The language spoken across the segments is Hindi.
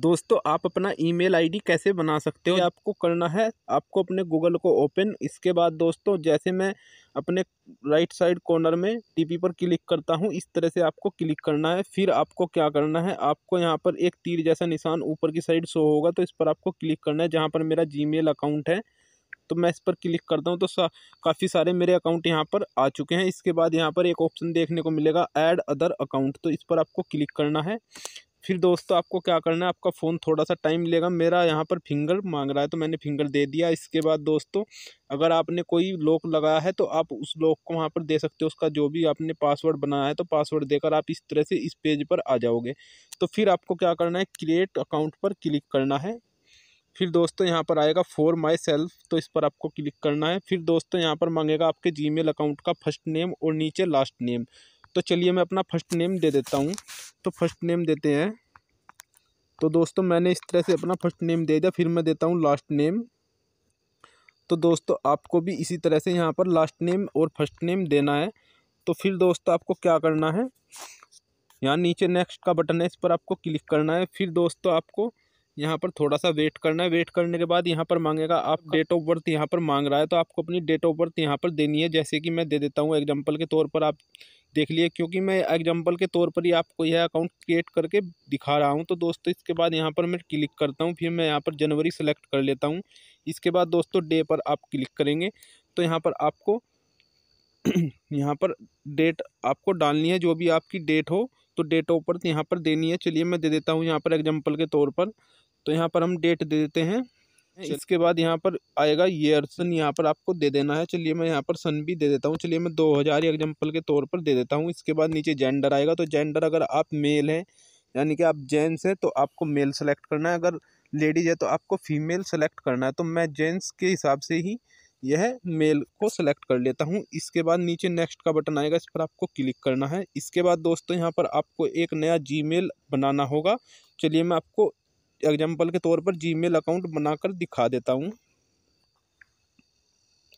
दोस्तों आप अपना ईमेल आईडी कैसे बना सकते हो आपको करना है आपको अपने गूगल को ओपन इसके बाद दोस्तों जैसे मैं अपने राइट साइड कॉर्नर में टीपी पर क्लिक करता हूँ इस तरह से आपको क्लिक करना है फिर आपको क्या करना है आपको यहाँ पर एक तीर जैसा निशान ऊपर की साइड शो होगा तो इस पर आपको क्लिक करना है जहाँ पर मेरा जी अकाउंट है तो मैं इस पर क्लिक करता हूँ तो सा, काफ़ी सारे मेरे अकाउंट यहाँ पर आ चुके हैं इसके बाद यहाँ पर एक ऑप्शन देखने को मिलेगा ऐड अदर अकाउंट तो इस पर आपको क्लिक करना है फिर दोस्तों आपको क्या करना है आपका फ़ोन थोड़ा सा टाइम लेगा मेरा यहाँ पर फिंगर मांग रहा है तो मैंने फिंगर दे दिया इसके बाद दोस्तों अगर आपने कोई लॉक लगाया है तो आप उस लॉक को वहाँ पर दे सकते हो उसका जो भी आपने पासवर्ड बनाया है तो पासवर्ड देकर आप इस तरह से इस पेज पर आ जाओगे तो फिर आपको क्या करना है क्रिएट अकाउंट पर क्लिक करना है फिर दोस्तों यहाँ पर आएगा फॉर माई सेल्फ तो इस पर आपको क्लिक करना है फिर दोस्तों यहाँ पर मांगेगा आपके जी अकाउंट का फर्स्ट नेम और नीचे लास्ट नेम तो चलिए मैं अपना फर्स्ट नेम दे देता हूँ तो फर्स्ट नेम देते हैं तो दोस्तों मैंने इस तरह से अपना फर्स्ट नेम दे दिया फिर मैं देता हूँ लास्ट नेम तो दोस्तों आपको भी इसी तरह से यहाँ पर लास्ट नेम और फर्स्ट नेम देना है तो फिर दोस्तों आपको क्या करना है यहाँ नीचे नेक्स्ट का बटन है इस पर आपको क्लिक करना है फिर दोस्तों आपको यहाँ पर थोड़ा सा वेट करना है वेट करने के बाद यहाँ पर मांगेगा आप डेट ऑफ बर्थ यहाँ पर मांग रहा है तो आपको अपनी डेट ऑफ बर्थ यहाँ पर देनी है जैसे कि मैं दे देता हूँ एग्जाम्पल के तौर पर आप देख लिए क्योंकि मैं एग्जांपल के तौर पर ही आपको यह अकाउंट क्रिएट करके दिखा रहा हूँ तो दोस्तों इसके बाद यहाँ पर मैं क्लिक करता हूँ फिर मैं यहाँ पर जनवरी सेलेक्ट कर लेता हूँ इसके बाद दोस्तों डे पर आप क्लिक करेंगे तो यहाँ पर आपको यहाँ पर डेट आपको डालनी है जो भी आपकी डेट हो तो डेट ऊपर यहाँ पर देनी है चलिए मैं दे देता हूँ यहाँ पर एग्जाम्पल के तौर पर तो यहाँ पर हम डेट दे देते हैं इसके बाद यहाँ पर आएगा सन यहाँ पर आपको दे देना है चलिए मैं यहाँ पर सन भी दे देता हूँ चलिए मैं दो हज़ार एग्जाम्पल के तौर पर दे देता हूँ इसके बाद नीचे जेंडर आएगा तो जेंडर अगर आप मेल हैं यानी कि आप जेंट्स हैं तो आपको मेल सेलेक्ट करना है अगर लेडीज है तो आपको फीमेल सेलेक्ट करना है तो मैं जेंट्स के हिसाब से ही यह मेल को सेलेक्ट कर लेता हूँ इसके बाद नीचे नेक्स्ट का बटन आएगा इस पर आपको क्लिक करना है इसके बाद दोस्तों यहाँ पर आपको एक नया जी बनाना होगा चलिए मैं आपको एग्जाम्पल के तौर पर जीमेल अकाउंट बनाकर दिखा देता हूँ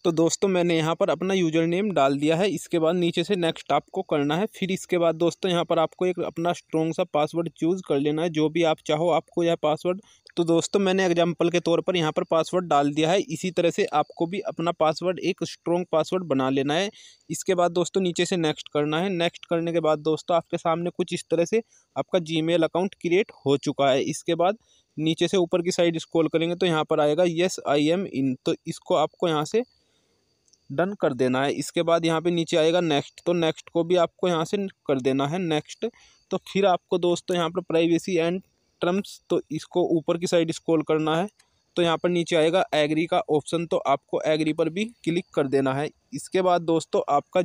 तो दोस्तों मैंने यहाँ पर अपना यूजर नेम डाल दिया है इसके बाद नीचे से नेक्स्ट आपको करना है फिर इसके बाद दोस्तों यहाँ पर आपको एक अपना स्ट्रॉन्ग सा पासवर्ड चूज़ कर लेना है जो भी आप चाहो आपको यह पासवर्ड तो दोस्तों मैंने एग्जाम्पल के तौर पर यहाँ पर पासवर्ड डाल दिया है इसी तरह से आपको भी अपना पासवर्ड एक स्ट्रॉन्ग पासवर्ड बना लेना है इसके बाद दोस्तों नीचे से नेक्स्ट करना है नेक्स्ट करने के बाद दोस्तों आपके सामने कुछ इस तरह से आपका जीमेल अकाउंट क्रिएट हो चुका है इसके बाद नीचे से ऊपर की साइड स्क्रॉल करेंगे तो यहाँ पर आएगा येस आई एम इन तो इसको आपको यहाँ से डन कर देना है इसके बाद यहाँ पे नीचे आएगा नेक्स्ट तो नेक्स्ट को भी आपको यहाँ से कर देना है नेक्स्ट तो फिर आपको दोस्तों यहाँ पर प्राइवेसी एंड टर्म्स तो इसको ऊपर की साइड स्क्रॉल करना है तो यहाँ पर नीचे आएगा एग्री का ऑप्शन तो आपको एग्री पर भी क्लिक कर देना है इसके बाद दोस्तों आपका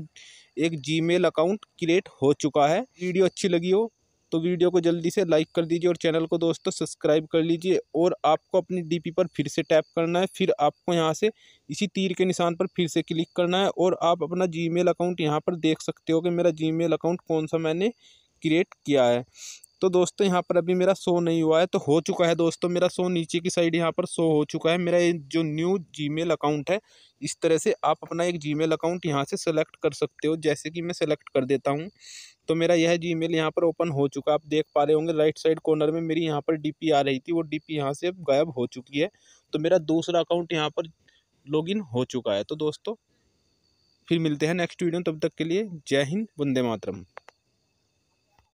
एक जी अकाउंट क्रिएट हो चुका है वीडियो अच्छी लगी हो तो वीडियो को जल्दी से लाइक कर दीजिए और चैनल को दोस्तों सब्सक्राइब कर लीजिए और आपको अपनी डीपी पर फिर से टैप करना है फिर आपको यहाँ से इसी तीर के निशान पर फिर से क्लिक करना है और आप अपना जीमेल अकाउंट यहाँ पर देख सकते हो कि मेरा जीमेल अकाउंट कौन सा मैंने क्रिएट किया है तो दोस्तों यहाँ पर अभी मेरा शो नहीं हुआ है तो हो चुका है दोस्तों मेरा शो नीचे की साइड यहाँ पर शो हो चुका है मेरा जो न्यू जीमेल अकाउंट है इस तरह से आप अपना एक जीमेल अकाउंट यहाँ से सेलेक्ट कर सकते हो जैसे कि मैं सेलेक्ट कर देता हूँ तो मेरा यह जी मेल यहाँ पर ओपन हो चुका आप देख पा रहे होंगे राइट साइड कॉर्नर में मेरी यहाँ पर डी आ रही थी वो पी यहाँ से अब गायब हो चुकी है तो मेरा दूसरा अकाउंट यहाँ पर इन हो चुका है तो दोस्तों फिर मिलते हैं नेक्स्ट वीडियो तब तक के लिए जय हिंद वंदे मातरम